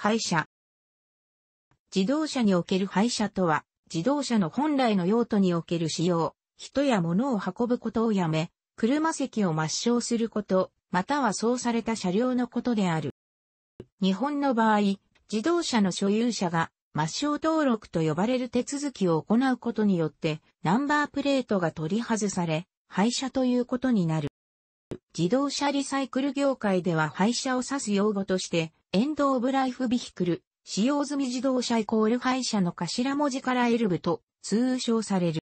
廃車。自動車における廃車とは、自動車の本来の用途における使用、人や物を運ぶことをやめ、車席を抹消すること、またはそうされた車両のことである。日本の場合、自動車の所有者が抹消登録と呼ばれる手続きを行うことによって、ナンバープレートが取り外され、廃車ということになる。自動車リサイクル業界では廃車を指す用語として、エンド・オブ・ライフ・ビヒクル、使用済み自動車イコール廃車の頭文字からエルブと通称される。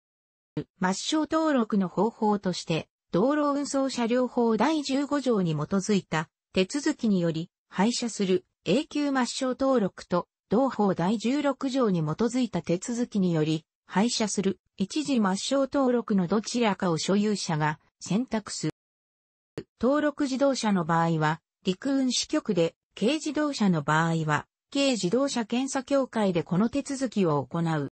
抹消登録の方法として、道路運送車両法第15条に基づいた手続きにより、廃車する永久抹消登録と、同法第16条に基づいた手続きにより、廃車する一時抹消登録のどちらかを所有者が選択する。登録自動車の場合は、陸運支局で、軽自動車の場合は、軽自動車検査協会でこの手続きを行う。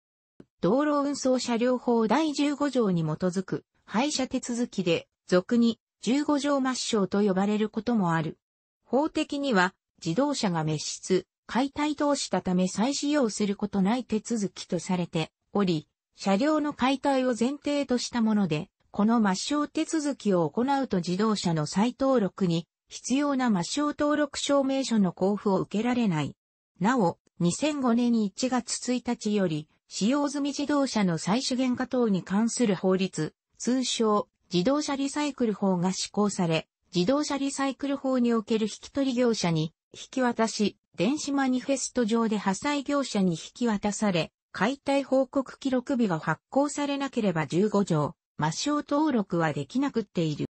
道路運送車両法第15条に基づく、廃車手続きで、俗に15条抹消と呼ばれることもある。法的には、自動車が滅失、解体等したため再使用することない手続きとされており、車両の解体を前提としたもので、この抹消手続きを行うと自動車の再登録に必要な抹消登録証明書の交付を受けられない。なお、2005年1月1日より、使用済み自動車の再資源化等に関する法律、通称、自動車リサイクル法が施行され、自動車リサイクル法における引き取り業者に、引き渡し、電子マニフェスト上で破砕業者に引き渡され、解体報告記録日が発行されなければ15条、抹消登録はできなくっている。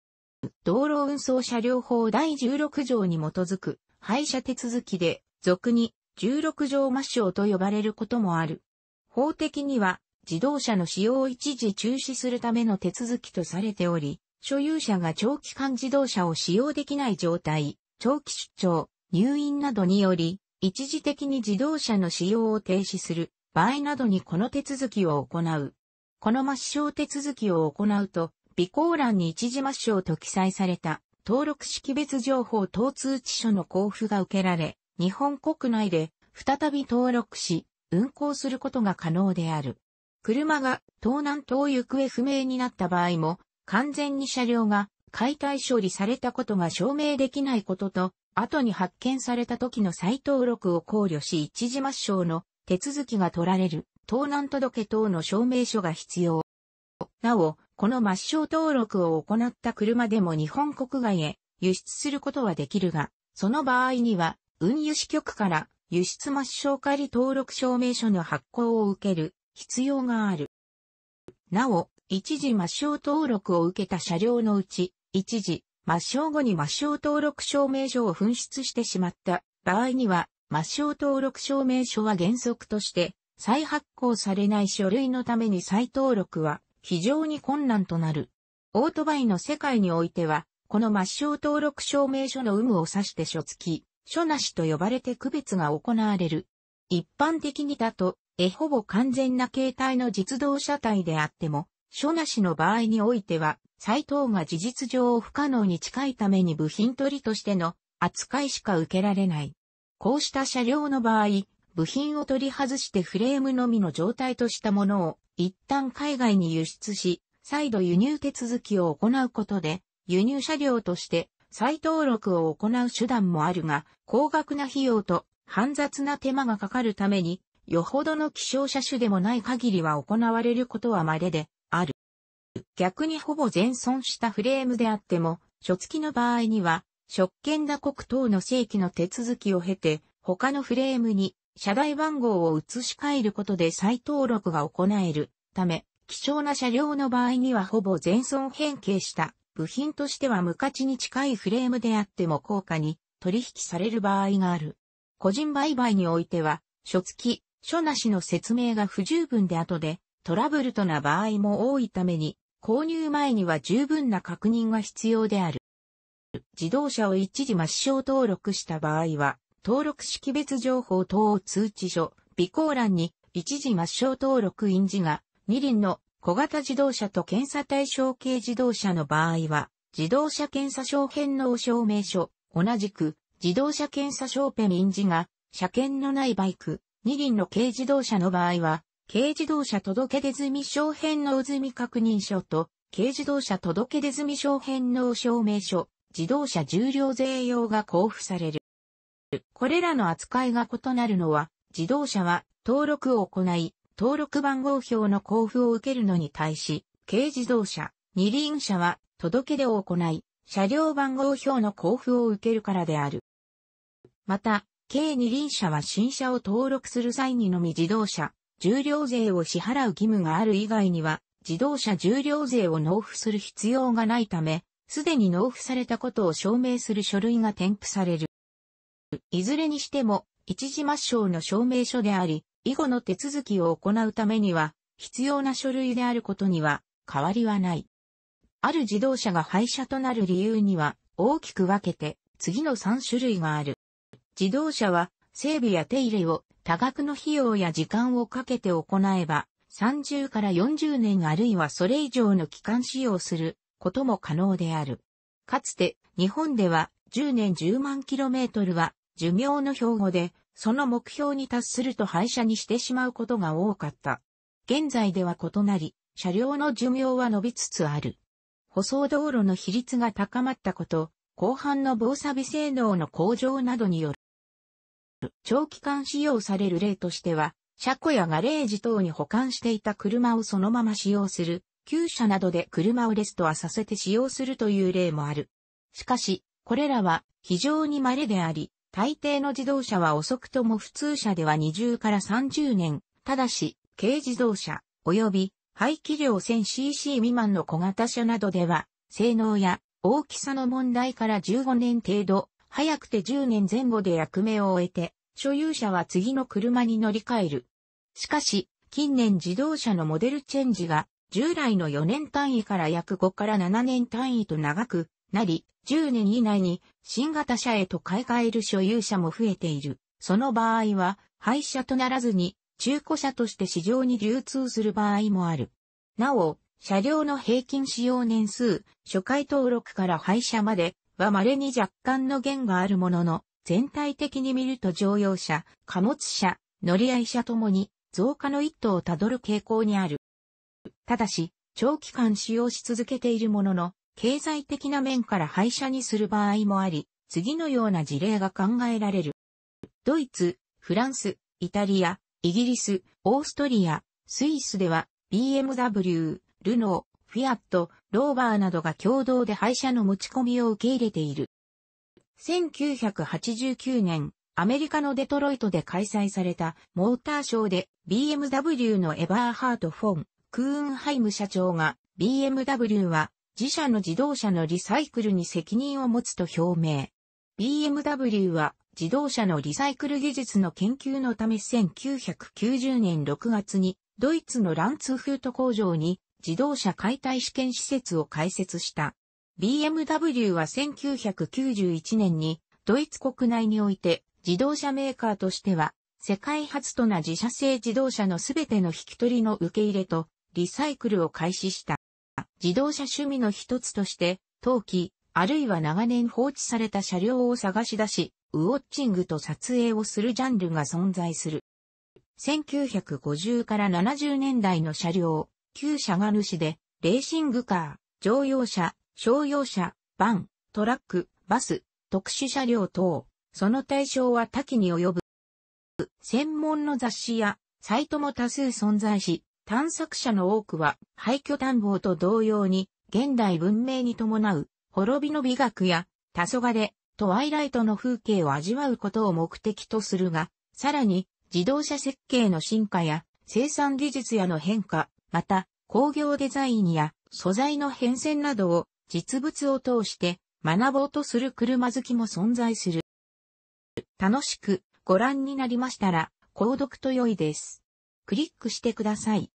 道路運送車両法第16条に基づく廃車手続きで、俗に16条抹消と呼ばれることもある。法的には自動車の使用を一時中止するための手続きとされており、所有者が長期間自動車を使用できない状態、長期出張、入院などにより、一時的に自動車の使用を停止する場合などにこの手続きを行う。この抹消手続きを行うと、備考欄に一時抹消と記載された登録識別情報等通知書の交付が受けられ、日本国内で再び登録し、運行することが可能である。車が盗難等行方不明になった場合も、完全に車両が解体処理されたことが証明できないことと、後に発見された時の再登録を考慮し一時抹消の手続きが取られる盗難届等の証明書が必要。なお、この抹消登録を行った車でも日本国外へ輸出することはできるが、その場合には、運輸支局から輸出抹消仮登録証明書の発行を受ける必要がある。なお、一時抹消登録を受けた車両のうち、一時抹消後に抹消登録証明書を紛失してしまった場合には、抹消登録証明書は原則として再発行されない書類のために再登録は非常に困難となる。オートバイの世界においては、この抹消登録証明書の有無を指して書付き、書なしと呼ばれて区別が行われる。一般的にだと、えほぼ完全な形態の実動車体であっても、書なしの場合においては、再登が事実上不可能に近いために部品取りとしての扱いしか受けられない。こうした車両の場合、部品を取り外してフレームのみの状態としたものを一旦海外に輸出し、再度輸入手続きを行うことで、輸入車両として再登録を行う手段もあるが、高額な費用と煩雑な手間がかかるために、よほどの希少車種でもない限りは行われることは稀である。逆にほぼ全損したフレームであっても、初付きの場合には、職権打刻等の正規の手続きを経て、他のフレームに車台番号を移し替えることで再登録が行えるため、希少な車両の場合にはほぼ全損変形した部品としては無価値に近いフレームであっても高価に取引される場合がある。個人売買においては、書付き、書なしの説明が不十分で後でトラブルとな場合も多いために、購入前には十分な確認が必要である。自動車を一時抹消登録した場合は、登録識別情報等通知書、備考欄に、一時抹消登録印字が、二輪の小型自動車と検査対象軽自動車の場合は、自動車検査証返納証明書、同じく、自動車検査証ペ印字が、車検のないバイク、二輪の軽自動車の場合は、軽自動車届出済証返納済確認書と、軽自動車届出済証返納証明書、自動車重量税用が交付される。これらの扱いが異なるのは、自動車は登録を行い、登録番号表の交付を受けるのに対し、軽自動車、二輪車は届け出を行い、車両番号表の交付を受けるからである。また、軽二輪車は新車を登録する際にのみ自動車、重量税を支払う義務がある以外には、自動車重量税を納付する必要がないため、すでに納付されたことを証明する書類が添付される。いずれにしても、一時抹消の証明書であり、以後の手続きを行うためには、必要な書類であることには変わりはない。ある自動車が廃車となる理由には、大きく分けて、次の3種類がある。自動車は、整備や手入れを多額の費用や時間をかけて行えば、30から40年あるいはそれ以上の期間使用することも可能である。かつて、日本では10年10万キロメートルは寿命の標語で、その目標に達すると廃車にしてしまうことが多かった。現在では異なり、車両の寿命は伸びつつある。舗装道路の比率が高まったこと、後半の防錆性能の向上などによる。長期間使用される例としては、車庫やガレージ等に保管していた車をそのまま使用する、旧車などで車をレストアさせて使用するという例もある。しかし、これらは非常に稀であり、大抵の自動車は遅くとも普通車では20から30年、ただし、軽自動車、及び排気量 1000cc 未満の小型車などでは、性能や大きさの問題から15年程度、早くて10年前後で役目を終えて、所有者は次の車に乗り換える。しかし、近年自動車のモデルチェンジが従来の4年単位から約5から7年単位と長くなり、10年以内に新型車へと買い替える所有者も増えている。その場合は、廃車とならずに、中古車として市場に流通する場合もある。なお、車両の平均使用年数、初回登録から廃車までは稀に若干の減があるものの、全体的に見ると乗用車、貨物車、乗り合い車ともに増加の一途をたどる傾向にある。ただし、長期間使用し続けているものの、経済的な面から廃車にする場合もあり、次のような事例が考えられる。ドイツ、フランス、イタリア、イギリス、オーストリア、スイスでは BMW、ルノー、フィアット、ローバーなどが共同で廃車の持ち込みを受け入れている。1989年、アメリカのデトロイトで開催されたモーターショーで BMW のエバーハート・フォン、クーンハイム社長が BMW は自社の自動車のリサイクルに責任を持つと表明。BMW は自動車のリサイクル技術の研究のため1990年6月にドイツのランツフート工場に自動車解体試験施設を開設した。BMW は1991年にドイツ国内において自動車メーカーとしては世界初とな自社製自動車のすべての引き取りの受け入れとリサイクルを開始した。自動車趣味の一つとして、陶器、あるいは長年放置された車両を探し出し、ウォッチングと撮影をするジャンルが存在する。1950から70年代の車両、旧車が主で、レーシングカー、乗用車、商用車、バン、トラック、バス、特殊車両等、その対象は多岐に及ぶ。専門の雑誌やサイトも多数存在し、探索者の多くは廃墟探訪と同様に現代文明に伴う滅びの美学や黄昏でトワイライトの風景を味わうことを目的とするが、さらに自動車設計の進化や生産技術やの変化、また工業デザインや素材の変遷などを実物を通して学ぼうとする車好きも存在する。楽しくご覧になりましたら、購読と良いです。クリックしてください。